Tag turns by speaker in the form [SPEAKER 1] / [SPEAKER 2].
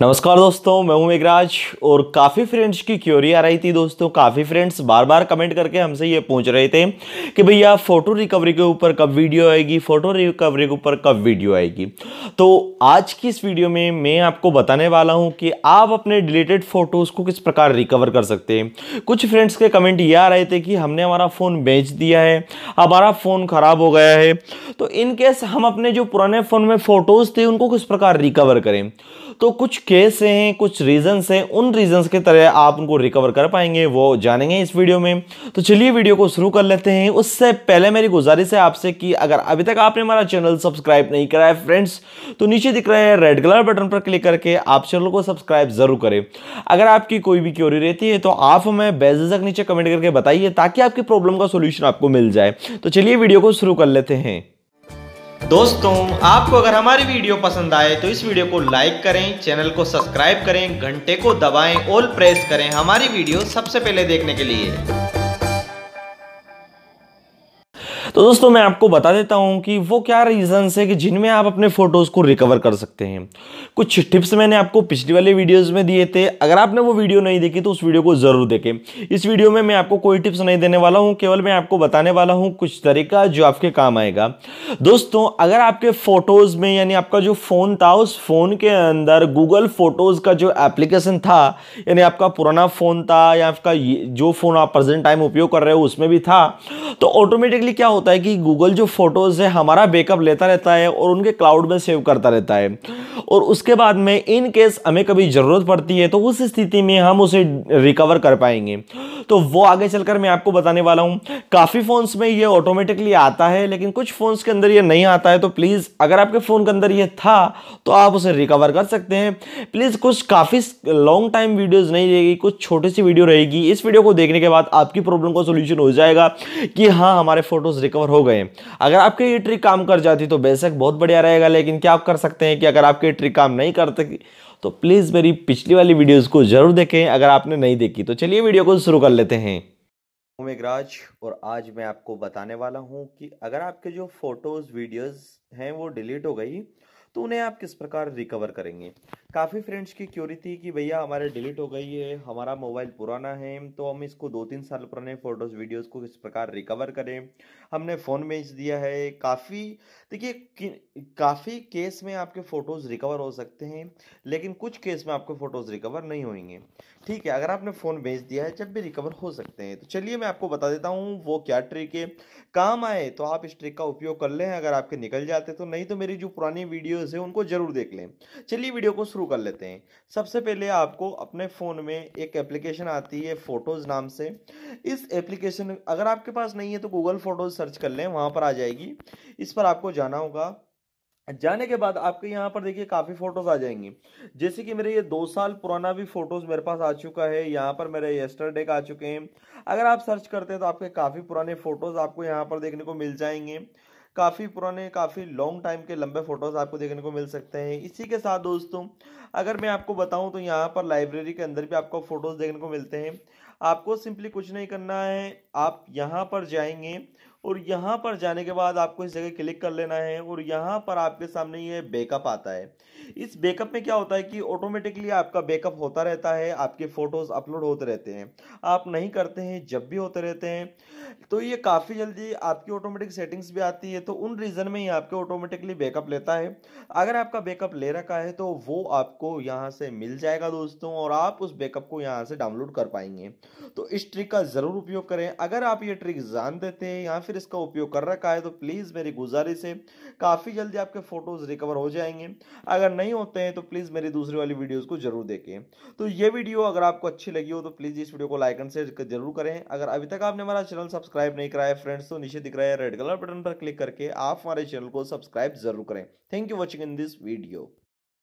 [SPEAKER 1] नमस्कार दोस्तों मैं हूं मेघराज और काफ़ी फ्रेंड्स की क्योरी आ रही थी दोस्तों काफ़ी फ्रेंड्स बार बार कमेंट करके हमसे ये पूछ रहे थे कि भैया फ़ोटो रिकवरी के ऊपर कब वीडियो आएगी फ़ोटो रिकवरी के ऊपर कब वीडियो आएगी तो आज की इस वीडियो में मैं आपको बताने वाला हूं कि आप अपने डिलीटेड फ़ोटोज़ को किस प्रकार रिकवर कर सकते हैं कुछ फ्रेंड्स के कमेंट ये आ रहे थे कि हमने हमारा फ़ोन बेच दिया है हमारा फ़ोन ख़राब हो गया है तो इनकेस हम अपने जो पुराने फ़ोन में फ़ोटोज़ थे उनको किस प्रकार रिकवर करें तो कुछ केस हैं कुछ रीजंस हैं उन रीजंस के तरह आप उनको रिकवर कर पाएंगे वो जानेंगे इस वीडियो में तो चलिए वीडियो को शुरू कर लेते हैं उससे पहले मेरी गुजारिश है आपसे कि अगर अभी तक आपने हमारा चैनल सब्सक्राइब नहीं करा है फ्रेंड्स तो नीचे दिख रहे हैं रेड कलर बटन पर क्लिक करके आप चैनल को सब्सक्राइब जरूर करें अगर आपकी कोई भी क्योरी रहती है तो आप हमें बेजक नीचे कमेंट करके बताइए ताकि आपकी प्रॉब्लम का सोल्यूशन आपको मिल जाए तो चलिए वीडियो को शुरू कर लेते हैं दोस्तों आपको अगर हमारी वीडियो पसंद आए तो इस वीडियो को लाइक करें चैनल को सब्सक्राइब करें घंटे को दबाएं ऑल प्रेस करें हमारी वीडियो सबसे पहले देखने के लिए तो दोस्तों मैं आपको बता देता हूँ कि वो क्या रीज़न्स है कि जिनमें आप अपने फ़ोटोज़ को रिकवर कर सकते हैं कुछ टिप्स मैंने आपको पिछली वाले वीडियोज़ में दिए थे अगर आपने वो वीडियो नहीं देखी तो उस वीडियो को ज़रूर देखें इस वीडियो में मैं आपको कोई टिप्स नहीं देने वाला हूँ केवल मैं आपको बताने वाला हूँ कुछ तरीका जो आपके काम आएगा दोस्तों अगर आपके फ़ोटोज़ में यानी आपका जो फ़ोन था उस फ़ोन के अंदर गूगल फ़ोटोज़ का जो एप्लीकेशन था यानी आपका पुराना फ़ोन था या आपका जो फ़ोन आप प्रेजेंट टाइम उपयोग कर रहे हो उसमें भी था तो ऑटोमेटिकली क्या होता होता है कि गूगल जो फ़ोटोज़ है हमारा बैकअप लेता रहता है और उनके क्लाउड में सेव करता रहता है और उसके बाद में इन केस हमें कभी ज़रूरत पड़ती है तो उस स्थिति में हम उसे रिकवर कर पाएंगे तो वो आगे चलकर मैं आपको बताने वाला हूँ काफ़ी फ़ोन्स में ये ऑटोमेटिकली आता है लेकिन कुछ फ़ोन्स के अंदर ये नहीं आता है तो प्लीज़ अगर आपके फ़ोन के अंदर ये था तो आप उसे रिकवर कर सकते हैं प्लीज़ कुछ काफ़ी लॉन्ग टाइम वीडियोज़ नहीं रहेगी कुछ छोटी सी वीडियो रहेगी इस वीडियो को देखने के बाद आपकी प्रॉब्लम का सोल्यूशन हो जाएगा कि हाँ हमारे फ़ोटोज़ रिकवर हो गए अगर आपके ये ट्रिक काम कर जाती तो बेशक बहुत बढ़िया रहेगा लेकिन क्या आप कर सकते हैं कि अगर आपके ट्रिक काम नहीं करते तो प्लीज़ मेरी पिछली वाली वीडियोज़ को ज़रूर देखें अगर आपने नहीं देखी तो चलिए वीडियो को शुरू कर लेते हैं मेघराज और आज मैं आपको बताने वाला हूँ कि अगर आपके जो फोटोज़ वीडियोज हैं वो डिलीट हो गई तो उन्हें आप किस प्रकार रिकवर करेंगे काफ़ी फ्रेंड्स की क्यूरी थी कि भैया हमारे डिलीट हो गई है हमारा मोबाइल पुराना है तो हम इसको दो तीन साल पुराने फ़ोटोज़ वीडियोज़ को किस प्रकार रिकवर करें हमने फ़ोन बेच दिया है काफ़ी देखिए काफ़ी केस में आपके फ़ोटोज़ रिकवर हो सकते हैं लेकिन कुछ केस में आपके फ़ोटोज़ रिकवर नहीं होंगे ठीक है अगर आपने फ़ोन बेच दिया है जब भी रिकवर हो सकते हैं तो चलिए मैं आपको बता देता हूँ वो क्या ट्रिक है काम आए तो आप इस ट्रिक का उपयोग कर लें अगर आपके निकल जाते तो नहीं तो मेरी जो पुरानी वीडियोज़ वीडियोस है उनको ज़रूर देख लें चलिए वीडियो को शुरू कर लेते हैं सबसे पहले आपको अपने फ़ोन में एक एप्लीकेशन आती है फ़ोटोज़ नाम से इस एप्लीकेशन अगर आपके पास नहीं है तो गूगल फ़ोटोज़ सर्च कर लें वहाँ पर आ जाएगी इस पर आपको जाना होगा जाने के बाद आपके यहाँ पर देखिए काफ़ी फ़ोटोज़ आ जाएंगी जैसे कि मेरे ये दो साल पुराना भी फ़ोटोज़ मेरे पास आ चुका है यहाँ पर मेरे येस्टरडे का आ चुके हैं अगर आप सर्च करते हैं तो आपके काफ़ी पुराने फ़ोटोज़ आपको यहाँ पर देखने को मिल जाएंगे काफ़ी पुराने काफ़ी लॉन्ग टाइम के लंबे फ़ोटोज़ आपको देखने को मिल सकते हैं इसी के साथ दोस्तों अगर मैं आपको बताऊं तो यहाँ पर लाइब्रेरी के अंदर भी आपको फ़ोटोज़ देखने को मिलते हैं आपको सिंपली कुछ नहीं करना है आप यहाँ पर जाएंगे और यहाँ पर जाने के बाद आपको इस जगह क्लिक कर लेना है और यहाँ पर आपके सामने ये बैकअप आता है इस बैकअप में क्या होता है कि ऑटोमेटिकली आपका बैकअप होता रहता है आपके फ़ोटोज़ अपलोड होते रहते हैं आप नहीं करते हैं जब भी होते रहते हैं तो ये काफ़ी जल्दी आपकी ऑटोमेटिक सेटिंग्स भी आती है तो उन रीज़न में ही आपके ऑटोमेटिकली बैकअप लेता है अगर आपका बैकअप ले रखा है तो वो आपको यहाँ से मिल जाएगा दोस्तों और आप उस बैकअप को यहाँ से डाउनलोड कर पाएंगे तो इस ट्रिक का ज़रूर उपयोग करें अगर आप ये ट्रिक जान देते हैं या फिर फिर इसका उपयोग कर रखा है तो प्लीज़ मेरी गुजारिश है काफ़ी जल्दी आपके फ़ोटोज़ रिकवर हो जाएंगे अगर नहीं होते हैं तो प्लीज़ मेरी दूसरी वाली वीडियोज़ को ज़रूर देखें तो ये वीडियो अगर आपको अच्छी लगी हो तो प्लीज़ इस वीडियो को लाइक एंड शेयर जरूर करें अगर अभी तक आपने हमारा चैनल सब्सक्राइब नहीं कराया फ्रेंड्स तो नीचे दिख रहा है रेड कलर बटन पर क्लिक करके आप हमारे चैनल को सब्सक्राइब जरूर करें thank you watching in this video